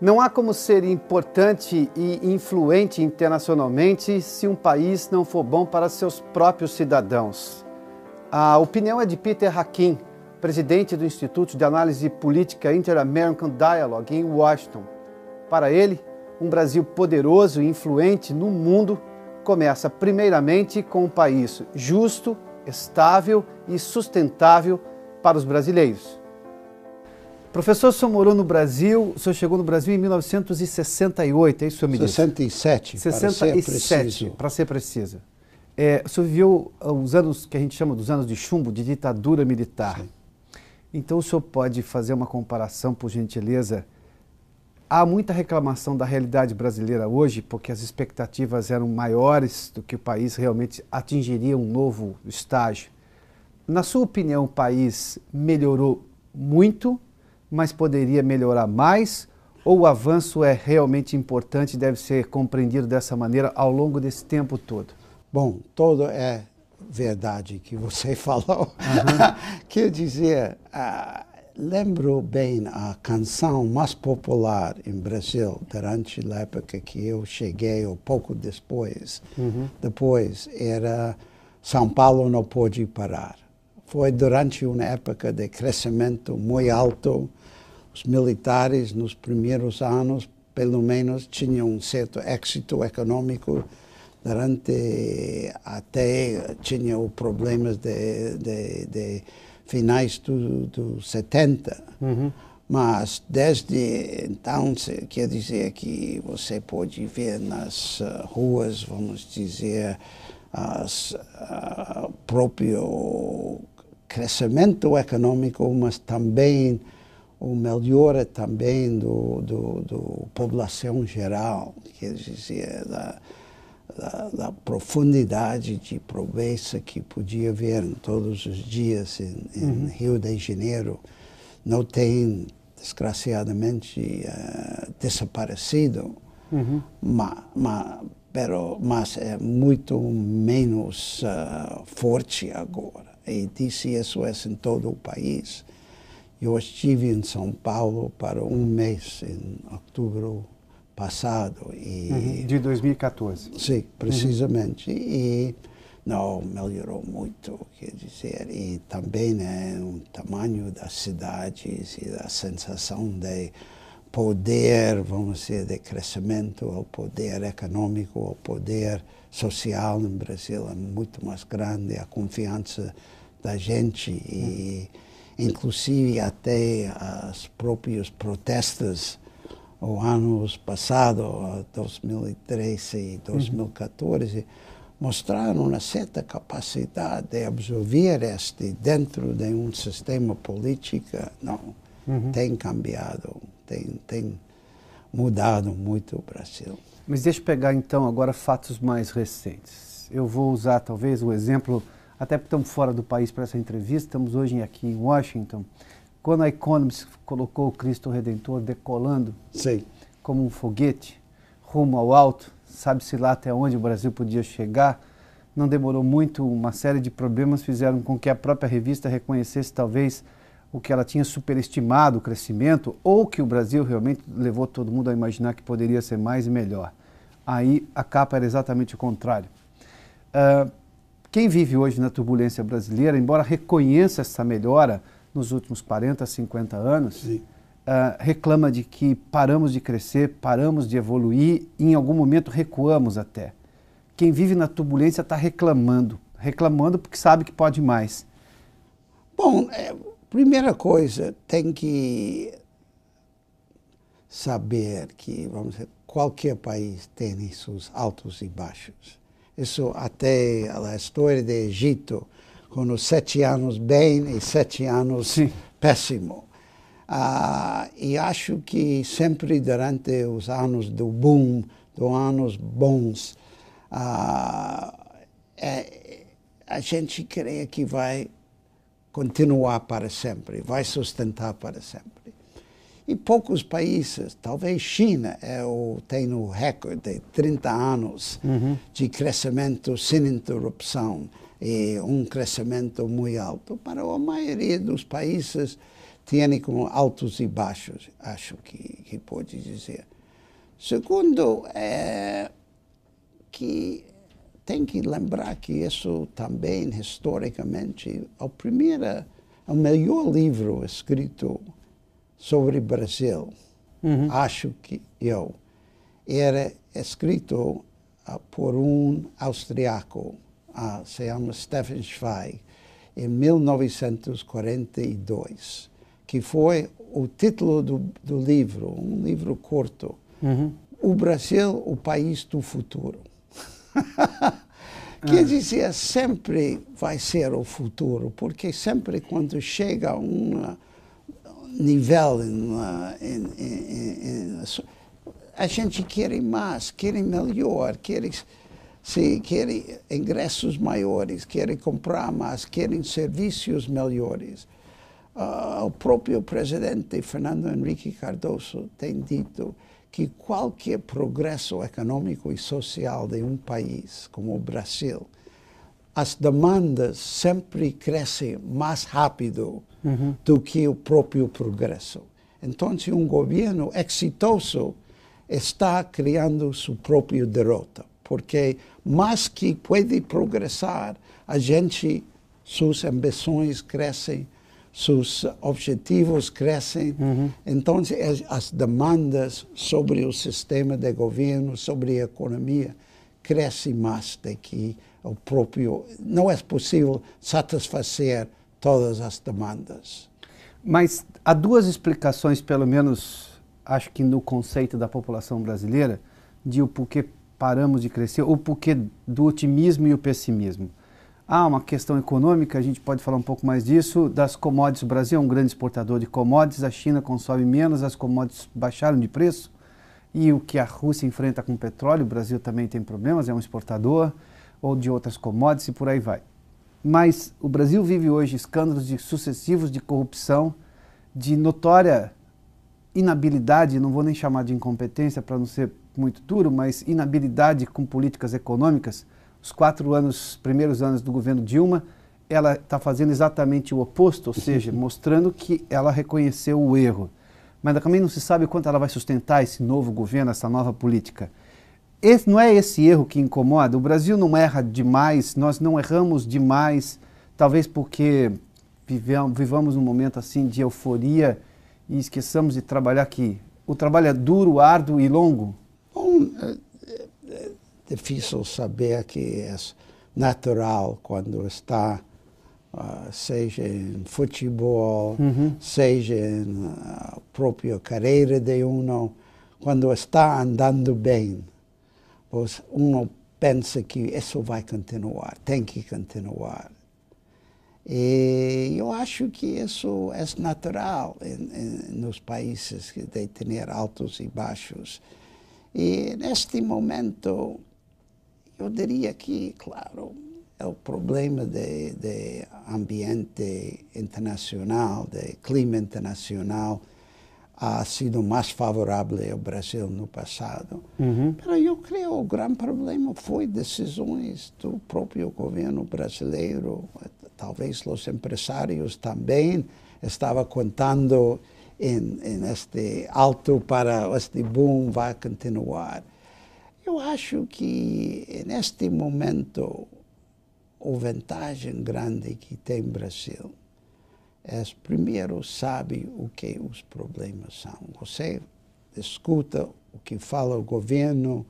Não há como ser importante e influente internacionalmente se um país não for bom para seus próprios cidadãos. A opinião é de Peter Hakim, presidente do Instituto de Análise Política Inter-American Dialogue em Washington. Para ele, um Brasil poderoso e influente no mundo começa primeiramente com um país justo, estável e sustentável para os brasileiros. Professor, o senhor morou no Brasil, o senhor chegou no Brasil em 1968, é isso que o senhor me 67, disse? 67, preciso. para ser preciso. É, o senhor viveu os ah, anos que a gente chama dos anos de chumbo, de ditadura militar. Sim. Então o senhor pode fazer uma comparação, por gentileza? Há muita reclamação da realidade brasileira hoje, porque as expectativas eram maiores do que o país realmente atingiria um novo estágio. Na sua opinião, o país melhorou muito mas poderia melhorar mais? Ou o avanço é realmente importante e deve ser compreendido dessa maneira ao longo desse tempo todo? Bom, todo é verdade que você falou. Uhum. Quer dizer, uh, lembro bem a canção mais popular em Brasil durante a época que eu cheguei, ou pouco depois. Uhum. Depois era São Paulo não pode parar. Foi durante uma época de crescimento muito alto os militares nos primeiros anos, pelo menos, tinham um certo êxito econômico durante até tinham problemas de, de, de finais do, do 70. Uhum. Mas desde então, quer dizer que você pode ver nas ah, ruas, vamos dizer, as, ah, próprio crescimento econômico, mas também melhor melhora é também do, do, do população geral, quer dizer, da, da, da, profundidade de pobreza que podia ver todos os dias em, em uhum. Rio de Janeiro, não tem, desgraciadamente, uh, desaparecido, uhum. mas, mas, pero, mas é muito menos uh, forte agora. E disse isso é em todo o país. Eu estive em São Paulo para um mês em outubro passado e uhum. de 2014. Sim, precisamente uhum. e não melhorou muito, quer dizer, e também né, o tamanho das cidades e a sensação de poder, vamos dizer, de crescimento, o poder econômico, o poder social no Brasil é muito mais grande, a confiança da gente e uhum inclusive até os próprios protestos o anos passado, 2013 e 2014, uhum. mostraram uma certa capacidade de absorver este dentro de um sistema político. Não, uhum. tem cambiado, tem, tem mudado muito o Brasil. Mas deixa eu pegar então agora fatos mais recentes. Eu vou usar talvez o exemplo até porque estamos fora do país para essa entrevista, estamos hoje aqui em Washington. Quando a Economist colocou o Cristo Redentor decolando como um foguete rumo ao alto, sabe-se lá até onde o Brasil podia chegar, não demorou muito, uma série de problemas fizeram com que a própria revista reconhecesse talvez o que ela tinha superestimado o crescimento ou que o Brasil realmente levou todo mundo a imaginar que poderia ser mais e melhor. Aí a capa era exatamente o contrário. Uh, quem vive hoje na turbulência brasileira, embora reconheça essa melhora nos últimos 40, 50 anos, uh, reclama de que paramos de crescer, paramos de evoluir e em algum momento recuamos até. Quem vive na turbulência está reclamando, reclamando porque sabe que pode mais. Bom, é, primeira coisa, tem que saber que vamos dizer, qualquer país tem seus altos e baixos. Isso até a história do Egito, com os sete anos bem e sete anos Sim. péssimo. Ah, e acho que sempre durante os anos do boom, dos anos bons, ah, é, a gente creia que vai continuar para sempre, vai sustentar para sempre. E poucos países, talvez China, eu é tenho o recorde de 30 anos uhum. de crescimento sem interrupção e um crescimento muito alto. Para a maioria dos países, tem como altos e baixos, acho que, que pode dizer. Segundo, é que tem que lembrar que isso também, historicamente, é o primeiro, é o melhor livro escrito sobre Brasil. Uhum. Acho que eu era escrito uh, por um austríaco uh, ah, se chama Stefan Zweig, em 1942, que foi o título do, do livro, um livro curto, uhum. O Brasil, o País do Futuro. Quer ah. dizer, sempre vai ser o futuro, porque sempre quando chega uma nível, em, em, em, a gente quer mais, quer melhor, quer se querem ingressos maiores, querem comprar mais, querem serviços melhores. Uh, o próprio presidente Fernando Henrique Cardoso tem dito que qualquer progresso econômico e social de um país como o Brasil, as demandas sempre crescem mais rápido uhum. do que o próprio progresso. Então, se um governo exitoso está criando sua própria derrota, porque mais que pode progressar, a gente, suas ambições crescem, seus objetivos crescem. Uhum. Então, as demandas sobre o sistema de governo, sobre a economia, crescem mais do que o próprio. Não é possível satisfazer todas as demandas. Mas há duas explicações, pelo menos acho que no conceito da população brasileira, de o porquê paramos de crescer, ou porquê do otimismo e o pessimismo. Há uma questão econômica, a gente pode falar um pouco mais disso, das commodities. O Brasil é um grande exportador de commodities, a China consome menos, as commodities baixaram de preço, e o que a Rússia enfrenta com o petróleo, o Brasil também tem problemas, é um exportador, ou de outras commodities e por aí vai mas o Brasil vive hoje escândalos de, sucessivos de corrupção, de notória inabilidade, não vou nem chamar de incompetência para não ser muito duro, mas inabilidade com políticas econômicas. Os quatro anos, primeiros anos do governo Dilma, ela está fazendo exatamente o oposto, ou seja, mostrando que ela reconheceu o erro. Mas também não se sabe quanto ela vai sustentar esse novo governo, essa nova política. Esse, não é esse erro que incomoda. O Brasil não erra demais, nós não erramos demais, talvez porque vivemos, vivamos um momento assim de euforia e esqueçamos de trabalhar aqui. O trabalho é duro, árduo e longo? Bom, é, é, é difícil saber que é natural quando está, uh, seja em futebol, uhum. seja na própria carreira de um, quando está andando bem Pois um pensa que isso vai continuar, tem que continuar. E eu acho que isso é natural em, em, nos países de ter altos e baixos. E neste momento, eu diria que, claro, é o problema de, de ambiente internacional, de clima internacional, ha sido mais favorável ao Brasil no passado. Uhum. Mas eu creio que o grande problema foi decisões do próprio governo brasileiro. Talvez os empresários também estavam contando em, em este alto para este boom vai continuar. Eu acho que neste momento a vantagem grande que tem o Brasil és primeiro sabe o que os problemas são. Você escuta o que fala o governo,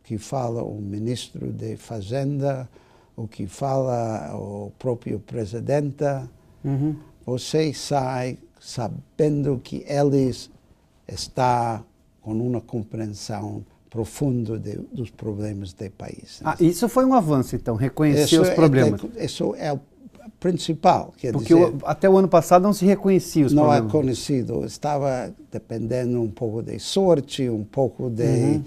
o que fala o ministro de Fazenda, o que fala o próprio presidente. Uhum. Você sai sabendo que eles está com uma compreensão profunda de, dos problemas do país. Ah, isso foi um avanço, então, reconhecer isso os é problemas. É, isso é o principal. Quer Porque dizer, até o ano passado não se reconhecia os não é problemas. Não é conhecido. Estava dependendo um pouco de sorte, um pouco de... Uhum.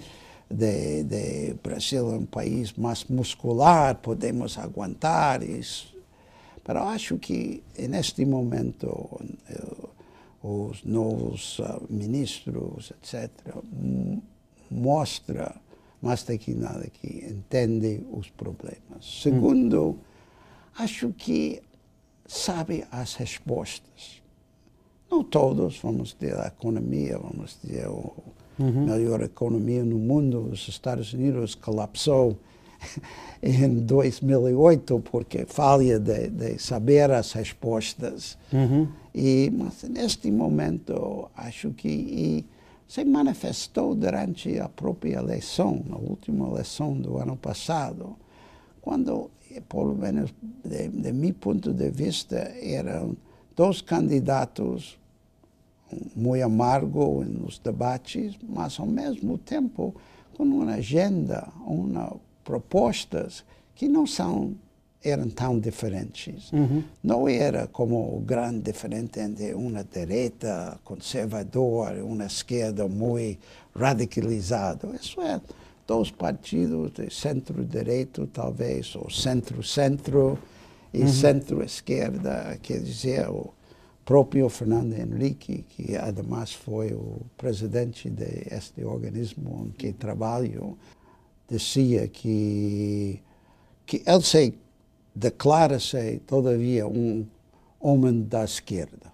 De, de Brasil é um país mais muscular, podemos aguentar isso. Mas acho que neste momento os novos ah, ministros, etc., mostra mais do que nada que entende os problemas. Hum. Segundo, acho que sabe as respostas. Não todos, vamos dizer, a economia, vamos dizer, o uhum. melhor economia no mundo. Os Estados Unidos colapsou em 2008 porque falha de, de saber as respostas. Uhum. E mas neste momento acho que se manifestou durante a própria eleição, na última eleição do ano passado, quando pelo menos de, de meu ponto de vista, eram dois candidatos muito amargos nos debates, mas ao mesmo tempo com uma agenda, uma propostas que não são eram tão diferentes. Uhum. Não era como o grande diferente entre uma direita conservadora e uma esquerda muito radicalizada. Isso é dois partidos de centro-direito, talvez, ou centro-centro e uhum. centro-esquerda, quer dizer, o próprio Fernando Henrique, que ademais foi o presidente deste organismo em que trabalho, dizia que, que ele se declara-se todavia um homem da esquerda.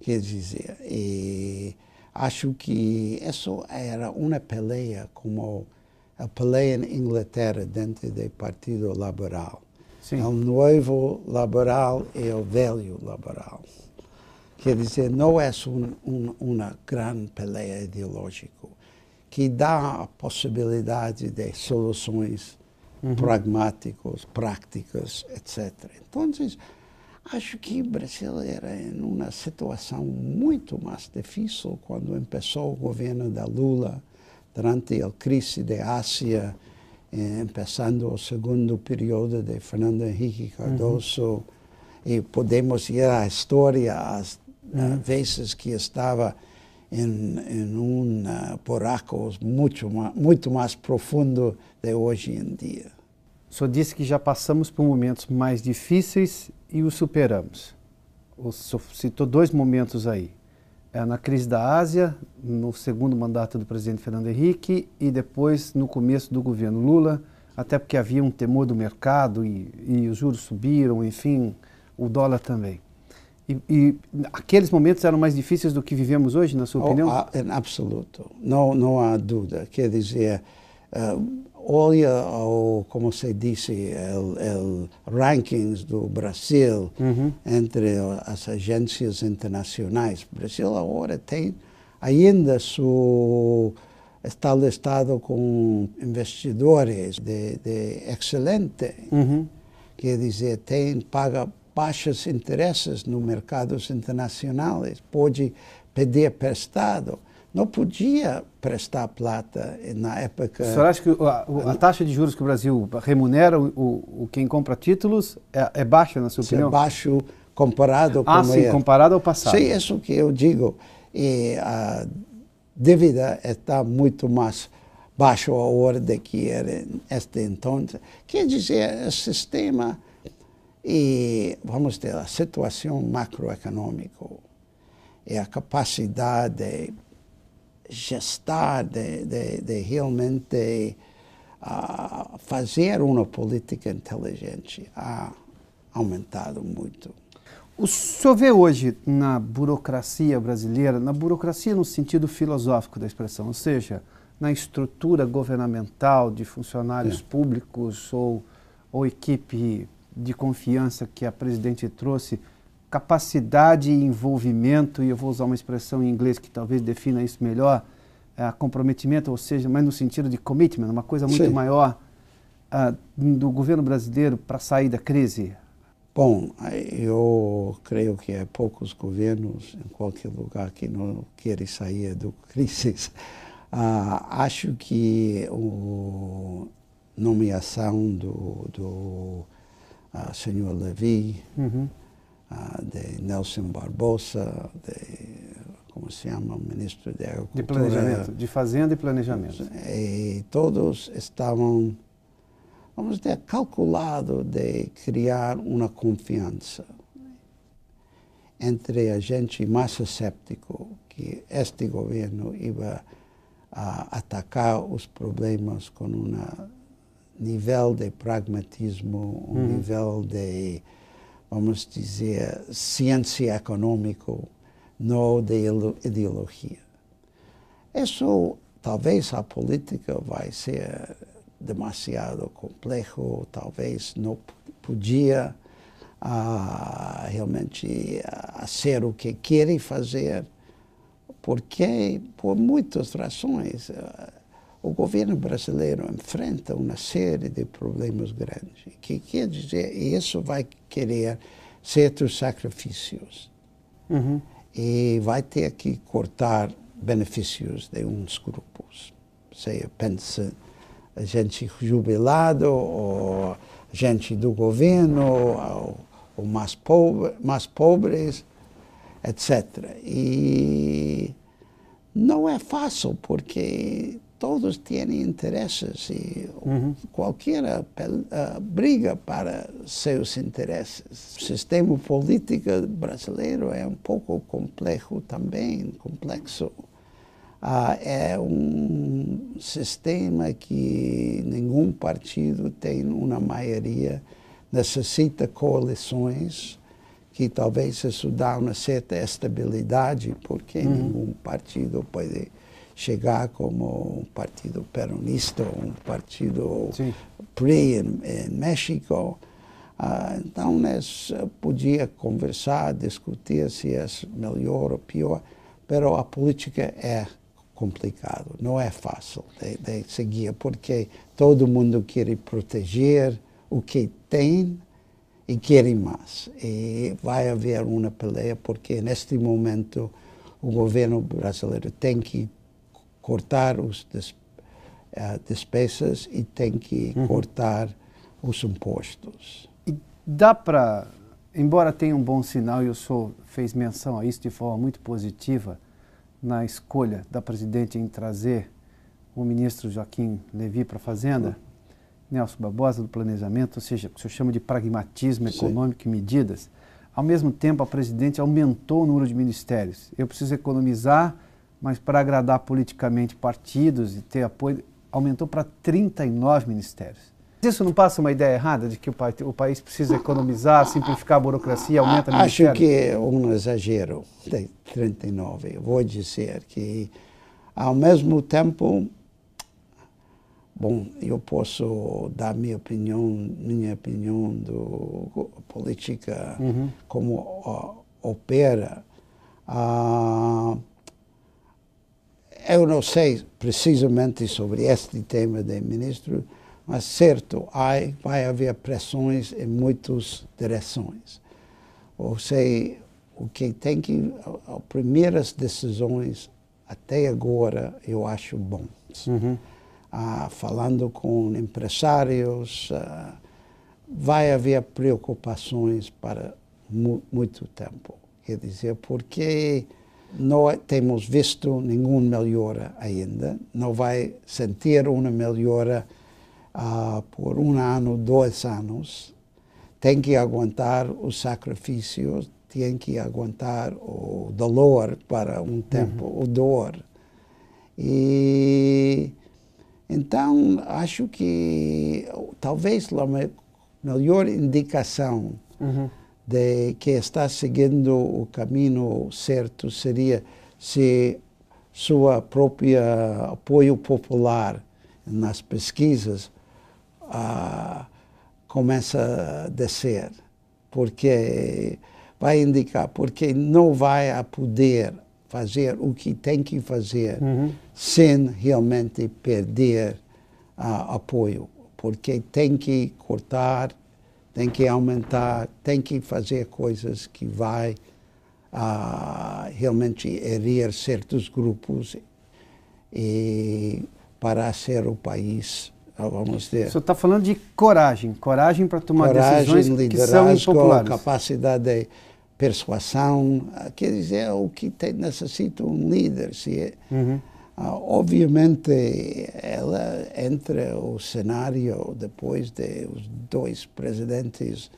Quer dizer, e Acho que isso era uma peleia, como a peleia na Inglaterra, dentro do Partido Laboral. Sim. O é novo laboral e o velho laboral. Quer dizer, não é um, um, uma grande peleia ideológica, que dá a possibilidade de soluções uhum. pragmáticas, práticas, etc. Então, Acho que o Brasil era em uma situação muito mais difícil quando começou o governo da Lula, durante a crise da Ásia, eh, começando o segundo período de Fernando Henrique uhum. Cardoso. Uhum. E podemos ir à história, às eh, uhum. vezes que estava em, em um eh, buraco muito, muito mais profundo de hoje em dia. O senhor disse que já passamos por momentos mais difíceis e o superamos. O citou dois momentos aí. É na crise da Ásia, no segundo mandato do presidente Fernando Henrique e depois no começo do governo Lula, até porque havia um temor do mercado e, e os juros subiram, enfim, o dólar também. E, e, aqueles momentos eram mais difíceis do que vivemos hoje, na sua opinião? Oh, ah, em absoluto, não, não há dúvida. Quer dizer, uh, olha ao, como se disse, o rankings do Brasil uhum. entre as agências internacionais. O Brasil agora tem ainda seu está listado com investidores de, de excelente, uhum. quer dizer, tem, paga baixos interesses nos mercados internacionais, pode pedir prestado não podia prestar plata na época. O senhor acha que a, a taxa de juros que o Brasil remunera o, o quem compra títulos é, é, baixa, na sua é opinião? É baixo comparado ah, sim, era. É. comparado ao passado. Sim, isso que eu digo. E a dívida está muito mais baixa a ordem que era este então. Quer dizer, o sistema e, vamos dizer, a situação macroeconômica e a capacidade gestar, de, de, de realmente uh, fazer uma política inteligente, há aumentado muito. O senhor vê hoje na burocracia brasileira, na burocracia no sentido filosófico da expressão, ou seja, na estrutura governamental de funcionários é. públicos ou, ou equipe de confiança que a presidente trouxe, capacidade e envolvimento, e eu vou usar uma expressão em inglês que talvez defina isso melhor, é, comprometimento, ou seja, mas no sentido de commitment, uma coisa muito Sim. maior uh, do governo brasileiro para sair da crise? Bom, eu creio que há é poucos governos em qualquer lugar que não querem sair da crise. Uh, ah, acho que a nomeação do, do uh, senhor Levy uhum. Ah, de Nelson Barbosa, de, como se chama, o ministro de Agricultura. De Planejamento, de Fazenda e Planejamento. E todos estavam, vamos dizer, calculado de criar uma confiança entre a gente mais escéptico que este governo ia a atacar os problemas com um nível de pragmatismo, um uhum. nível de vamos dizer, ciência econômica, não de ideologia. Isso, talvez a política vai ser demasiado complexo, talvez não podia ah, realmente ah, ser o que querem fazer, porque por muitas razões ah, o governo brasileiro enfrenta uma série de problemas grandes. Que quer dizer, isso vai querer certos sacrifícios. Uhum. E vai ter que cortar benefícios de uns grupos. Você pensa, gente jubilado, ou gente do governo, ou, ou mais, pobre, mais pobres, etc. E não é fácil, porque todos têm interesses e uhum. qualquer briga para seus interesses. O sistema político brasileiro é um pouco complexo também, complexo. Ah, é um sistema que nenhum partido tem uma maioria, necessita coalições que talvez isso dá uma certa estabilidade, porque uhum. nenhum partido pode chegar como um partido peronista, um partido Sim. PRI em, eh, em México. Ah, então, nós né, podia conversar, discutir se é melhor ou pior, mas a política é complicado, não é fácil de, de, seguir, porque todo mundo quer proteger o que tem e quer mais. E vai haver uma peleia, porque neste momento o governo brasileiro tem que cortar os eh, despesas e tem que uhum. cortar os impostos. E dá para, embora tenha um bom sinal, e o senhor fez menção a isso de forma muito positiva, na escolha da presidente em trazer o ministro Joaquim Levi para a Fazenda, uhum. Nelson Barbosa do Planejamento, ou seja, o que o senhor chama de pragmatismo econômico Sim. e medidas. Ao mesmo tempo, a presidente aumentou o número de ministérios. Eu preciso economizar mas para agradar politicamente partidos e ter apoio, aumentou para 39 ministérios. Isso não passa uma ideia errada de que o, país precisa economizar, simplificar a burocracia, ah, aumenta a Acho que é um exagero, 39. Eu vou dizer que, ao mesmo tempo, bom, eu posso dar minha opinião, minha opinião do política, uhum. como opera. Uh, eu não sei precisamente sobre este tema de ministro, mas certo, há, vai haver pressões em muitas direções. Ou seja, o que tem que. As primeiras decisões até agora eu acho bom. Uhum. Ah, falando com empresários, ah, vai haver preocupações para mu muito tempo. Quer dizer, porque não temos visto nenhuma melhora ainda. Não vai sentir uma melhora uh, ah, por um ano, dois anos. Tem que aguentar os sacrifícios, tem que aguentar o dolor para um uhum. tempo, uhum. o dor. E então acho que talvez a melhor indicação uhum de que está seguindo o caminho certo seria se sua própria apoio popular nas pesquisas ah, começa a descer, porque vai indicar, porque não vai a poder fazer o que tem que fazer uhum. sem realmente perder ah, apoio, porque tem que cortar tem que aumentar, tem que fazer coisas que vai uh, realmente herir certos grupos e para ser o país, ah, vamos dizer. Você está falando de coragem, coragem para tomar coragem, decisões que são impopulares. capacidade de persuasão, ah, quer dizer, o que tem, necessita um líder. Se é uhum. Ah, obviamente, ela entra o cenário depois de os dois presidentes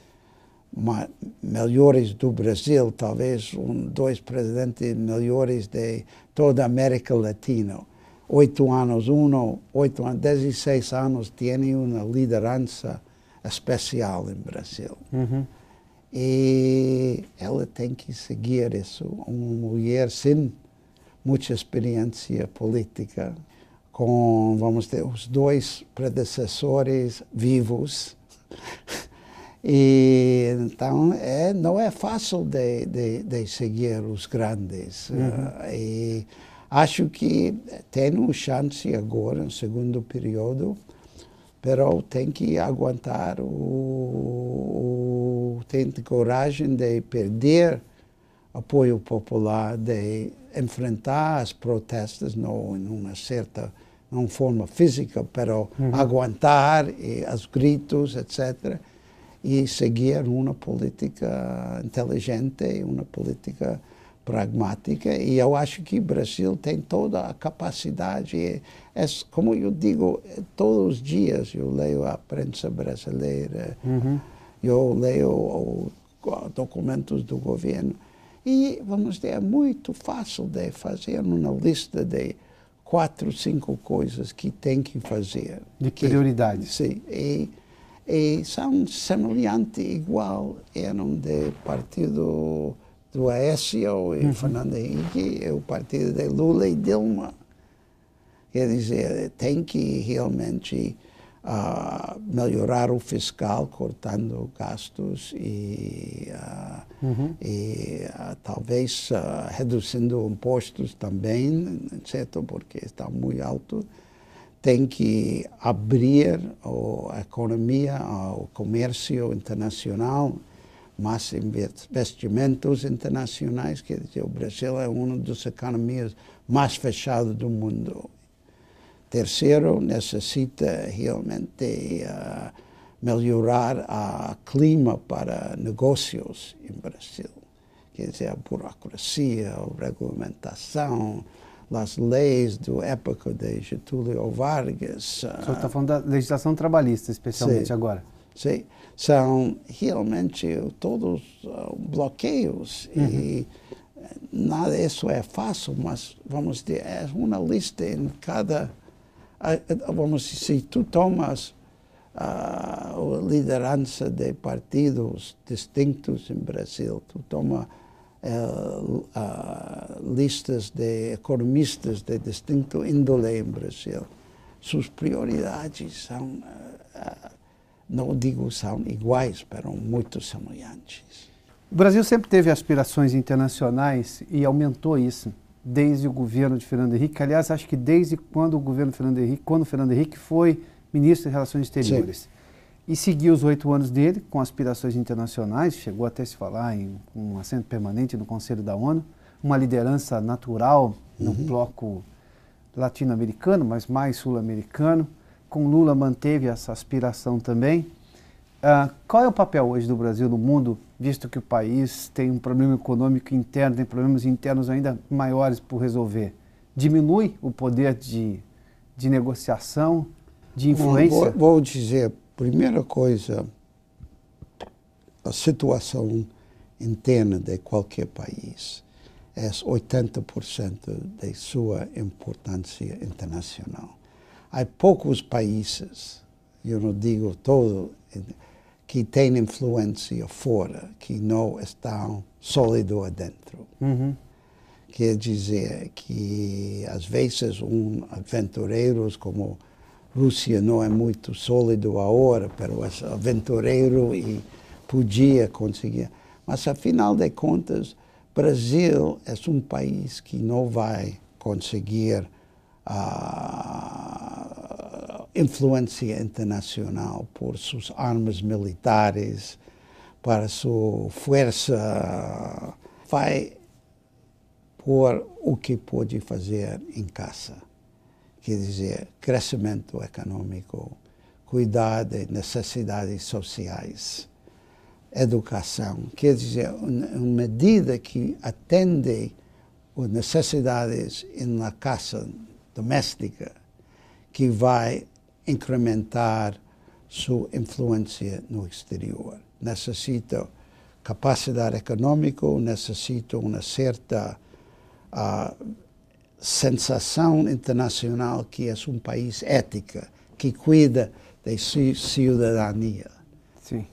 melhores do Brasil, talvez um dois presidentes melhores de toda a América Latina. Oito anos, um, oito anos, 16 anos, tem uma liderança especial no Brasil. Uhum. E ela tem que seguir isso. Uma mulher sem muita experiência política com, vamos dizer, os dois predecessores vivos. E, então, é, não é fácil de, de, de seguir os grandes. Uhum. Uh, e acho que tem uma chance agora, no segundo período, mas tem que aguentar, o, o, tem coragem de perder apoio popular de enfrentar as protestas, não em uma certa não forma física, pero uhum. aguentar e, os gritos, etc. E seguir uma política inteligente, uma política pragmática. E eu acho que o Brasil tem toda a capacidade. E é, como eu digo, é todos os dias eu leio a prensa brasileira, uhum. eu leio documentos do governo. E, vamos dizer, é muito fácil de fazer uma lista de quatro, cinco coisas que tem que fazer. De prioridades. Sim. E, e são semelhante igual. Eram de partido do Aécio e uhum. Fernando Henrique, o partido de Lula e Dilma. Quer dizer, tem que realmente a melhorar o fiscal, cortando gastos e, uh, uhum. e uh, talvez reduzindo impostos também, certo porque está muito alto. Tem que abrir a economia ao comércio internacional, mais investimentos internacionais. Quer dizer, o Brasil é uma das economias mais fechadas do mundo Terceiro, necessita realmente uh, melhorar o clima para negócios em Brasil. Quer dizer, a burocracia, a regulamentação, as leis da época de Getúlio Vargas. O eh, senhor está falando da legislação trabalhista, especialmente sim, agora. Sim, são realmente todos eh, bloqueios uhum. e nada isso é fácil, mas vamos ter é uma lista em cada vamos dizer, tu tomas a liderança de partidos distintos em Brasil, tu toma Uh, uh, listas de economistas de distinto índole em Brasil. Suas prioridades são, uh, não digo são iguais, mas muito semelhantes. O Brasil sempre teve aspirações internacionais e aumentou isso desde o governo de Fernando Henrique. Aliás, acho que desde quando o governo Fernando Henrique, quando Fernando Henrique foi ministro de Relações Exteriores. Sim. E seguiu os oito anos dele com aspirações internacionais, chegou até se falar em um assento permanente no Conselho da ONU, uma liderança natural no uhum. bloco latino-americano, mas mais sul-americano. Com Lula manteve essa aspiração também. Uh, qual é o papel hoje do Brasil no mundo, visto que o país tem um problema econômico interno, tem problemas internos ainda maiores por resolver? Diminui o poder de, de negociação, de influência? Bom, vou, vou dizer, primeira coisa, a situação interna de qualquer país é 80% de sua importância internacional. Há poucos países, eu não digo todo, que têm influência fora, que não estão sólido adentro. Uhum. Quer dizer que, às vezes, um aventureiro como Rússia não é muito sólido agora, mas é aventureiro e podia conseguir. Mas, afinal de contas, Brasil é um país que não vai conseguir uh, influência internacional por suas armas militares, para sua força, vai por o que pode fazer em casa. Quer dizer, crescimento econômico, cuidar necessidades sociais, educação. Quer dizer, uma medida que atende as necessidades na casa doméstica, que vai incrementar sua influência no exterior. Necessita capacidade econômica, necessita uma certa uh, sensação internacional que é um país ética, que cuida da cidadania. Sim.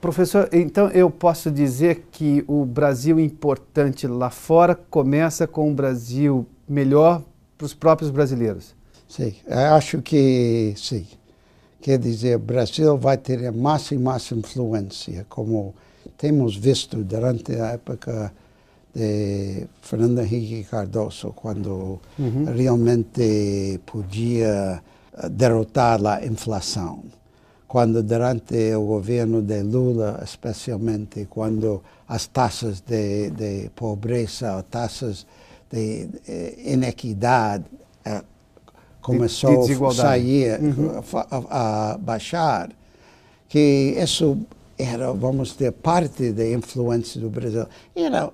Professor, então eu posso dizer que o Brasil importante lá fora começa com um Brasil melhor para os próprios brasileiros? Sim, acho que sim. Quer dizer, o Brasil vai ter mais e mais influência, como temos visto durante a época de Fernando Henrique Cardoso, quando uhum. realmente podia eh, derrotar a inflação. Quando durante o governo de Lula, especialmente, quando as taxas de, de pobreza, taxas de eh, inequidade eh, começou de, é a sair, uhum. a, a, baixar, que isso era, vamos dizer, parte da influência do Brasil. Era,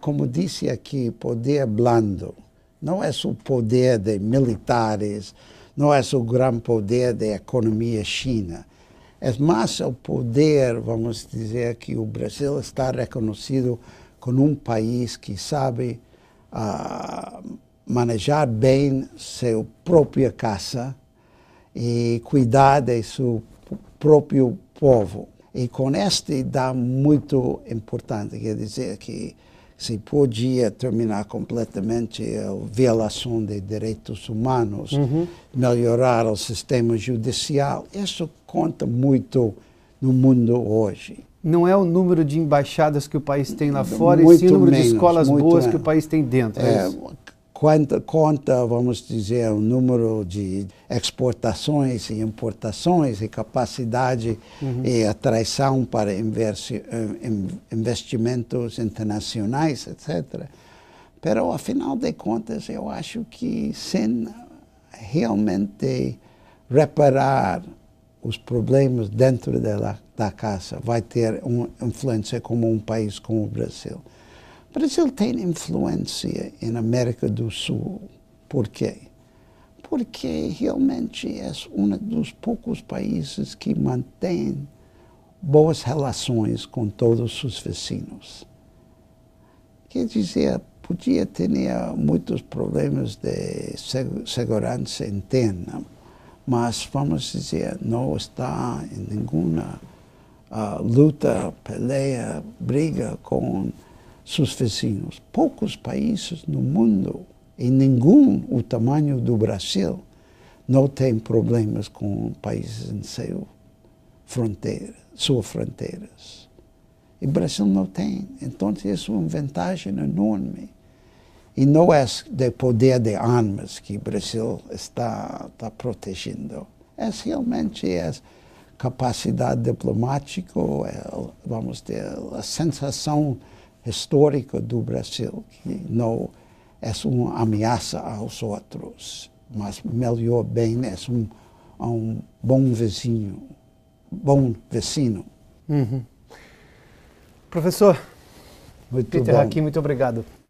como disse aqui, poder blando. Não é só o poder de militares, não é só o grande poder da economia china. É mais o poder, vamos dizer, que o Brasil está reconhecido como um país que sabe uh, manejar bem seu própria casa e cuidar de seu próprio povo. E com este dá muito importante, quer dizer que se podia terminar completamente a violação de direitos humanos, uhum. melhorar o sistema judicial, isso conta muito no mundo hoje. Não é o número de embaixadas que o país tem lá fora, muito e sim o número menos, de escolas boas menos. que o país tem dentro. É, é quanto conta, vamos dizer, o número de exportações e importações e capacidade uhum. e atraição para eh, investimentos internacionais, etc. Mas, afinal de contas, eu acho que sem realmente reparar os problemas dentro da, da casa vai ter uma influência como um país como o Brasil. Brasil tem influência em América do Sul. Por quê? Porque realmente é um dos poucos países que mantém boas relações com todos os vizinhos. Quer dizer, podia ter muitos problemas de segurança interna, mas vamos dizer, não está em nenhuma uh, luta, peleia, briga com seus vizinhos. Poucos países no mundo, e nenhum o tamanho do Brasil, não tem problemas com países em seu fronteira, suas fronteiras. E o Brasil não tem. Então, isso é uma vantagem enorme. E não é de poder de armas que o Brasil está, está protegendo. É realmente a capacidade diplomática, é, vamos ter a sensação histórico do Brasil, que não é uma ameaça aos outros, mas melhor bem né? é um, é um bom vizinho, bom vecino. Uhum. Professor, muito Peter bom. muito obrigado.